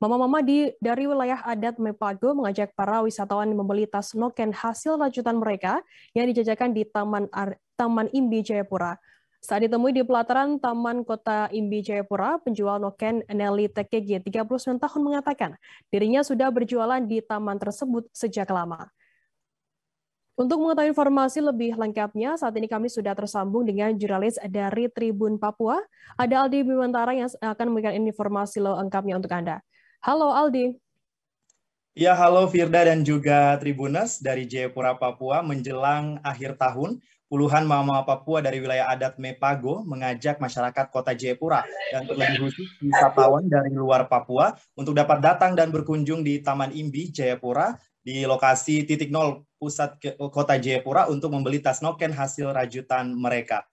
Mama-mama di dari wilayah adat Mepago mengajak para wisatawan membeli tas noken hasil rajutan mereka yang dijajakan di Taman Ar Taman Imbi Jayapura. Saat ditemui di pelataran Taman Kota Imbi Jayapura, penjual noken Nelly TKG 39 tahun mengatakan dirinya sudah berjualan di taman tersebut sejak lama. Untuk mengetahui informasi lebih lengkapnya, saat ini kami sudah tersambung dengan jurnalis dari Tribun Papua, ada Aldi Bimantara yang akan memberikan informasi lengkapnya untuk Anda. Halo Aldi. Ya, halo Firda dan juga Tribunas dari Jayapura, Papua menjelang akhir tahun. Puluhan mama Papua dari wilayah adat Mepago mengajak masyarakat kota Jayapura dan terlebih khusus wisatawan dari luar Papua untuk dapat datang dan berkunjung di Taman Imbi, Jayapura di lokasi titik nol pusat kota Jayapura untuk membeli tas noken hasil rajutan mereka.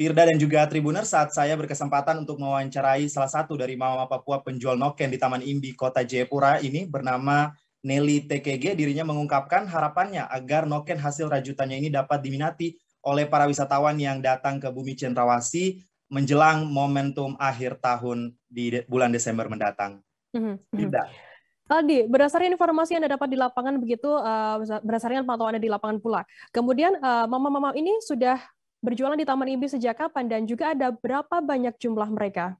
Firda dan juga Tribuner saat saya berkesempatan untuk mewawancarai salah satu dari mama Papua penjual noken di Taman Imbi, Kota Jayapura ini bernama Nelly TKG dirinya mengungkapkan harapannya agar noken hasil rajutannya ini dapat diminati oleh para wisatawan yang datang ke bumi Cendrawasi menjelang momentum akhir tahun di bulan Desember mendatang. Tidak. Mm-hmm. Mm-hmm. Aldi, berdasarkan informasi yang Anda dapat di lapangan begitu, eh, berdasarkan pantauan Anda di lapangan pula, kemudian eh, mama-mama ini sudah berjualan di Taman Imbi sejak kapan dan juga ada berapa banyak jumlah mereka?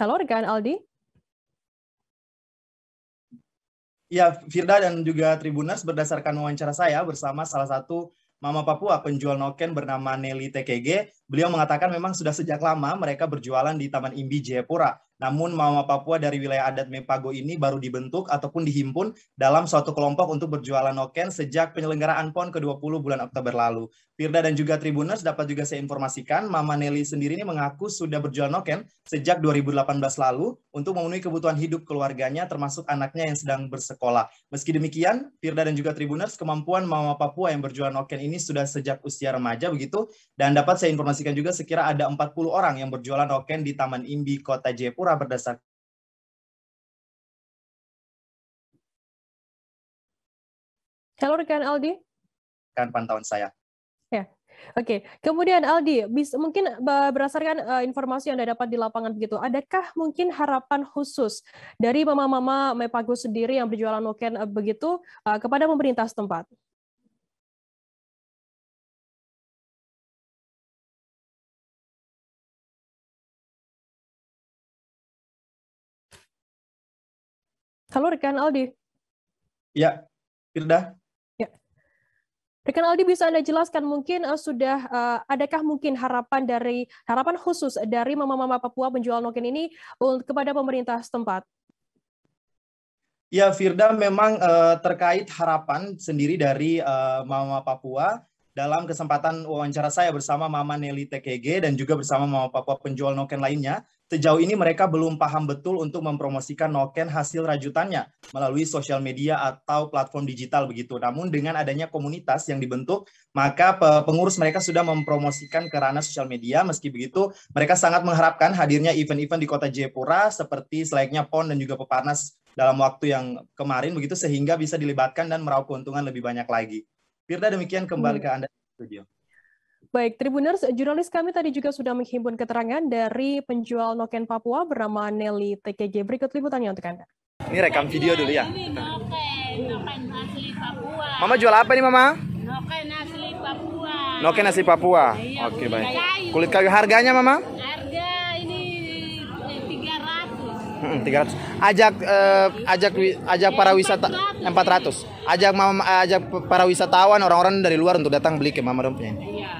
Halo rekan Aldi. Ya, Firda dan juga Tribunas berdasarkan wawancara saya bersama salah satu Mama Papua penjual noken bernama Nelly TKG, beliau mengatakan memang sudah sejak lama mereka berjualan di Taman Imbi Jayapura. Namun Mama Papua dari wilayah adat Mepago ini baru dibentuk ataupun dihimpun dalam suatu kelompok untuk berjualan noken sejak penyelenggaraan PON ke-20 bulan Oktober lalu. Firda dan juga Tribuners dapat juga saya informasikan, Mama Nelly sendiri ini mengaku sudah berjualan noken sejak 2018 lalu untuk memenuhi kebutuhan hidup keluarganya termasuk anaknya yang sedang bersekolah. Meski demikian, Firda dan juga Tribuners, kemampuan Mama Papua yang berjualan noken ini sudah sejak usia remaja begitu, dan dapat saya informasikan juga sekira ada 40 orang yang berjualan noken di Taman Imbi, Kota Jayapura Torah berdasarkan Halo rekan Aldi. Kan pantauan saya. Ya. Oke, okay. kemudian Aldi, bisa, mungkin berdasarkan uh, informasi yang Anda dapat di lapangan begitu, adakah mungkin harapan khusus dari mama-mama Mepago sendiri yang berjualan weekend uh, eh, begitu uh, kepada pemerintah setempat? Halo rekan Aldi. Ya, Firda. Ya. Rekan Aldi bisa Anda jelaskan mungkin uh, sudah uh, adakah mungkin harapan dari harapan khusus dari mama-mama Papua penjual noken ini untuk kepada pemerintah setempat? Ya, Firda memang uh, terkait harapan sendiri dari uh, mama Papua dalam kesempatan wawancara saya bersama Mama Nelly TKG dan juga bersama Mama Papua penjual noken lainnya Sejauh ini mereka belum paham betul untuk mempromosikan noken hasil rajutannya melalui sosial media atau platform digital begitu. Namun dengan adanya komunitas yang dibentuk, maka pengurus mereka sudah mempromosikan ke ranah sosial media. Meski begitu, mereka sangat mengharapkan hadirnya event-event di kota Jayapura seperti selainnya PON dan juga pepanas dalam waktu yang kemarin begitu sehingga bisa dilibatkan dan meraup keuntungan lebih banyak lagi. Firda demikian kembali hmm. ke Anda studio. Baik, Tribuners, jurnalis kami tadi juga sudah menghimpun keterangan dari penjual noken Papua bernama Nelly TKG. Berikut liputannya untuk Anda. Ini rekam video dulu ya. Mama jual apa nih Mama? Noken asli Papua. Noken asli Papua. Iya, Oke, baik. Kayu. Kulit kayu harganya Mama? Harga ini 300. Eh, hmm, 300. Ajak eh, ajak ajak para wisata 400. Ajak mama eh, ajak para wisatawan orang-orang dari luar untuk datang beli ke Mama ini. Iya.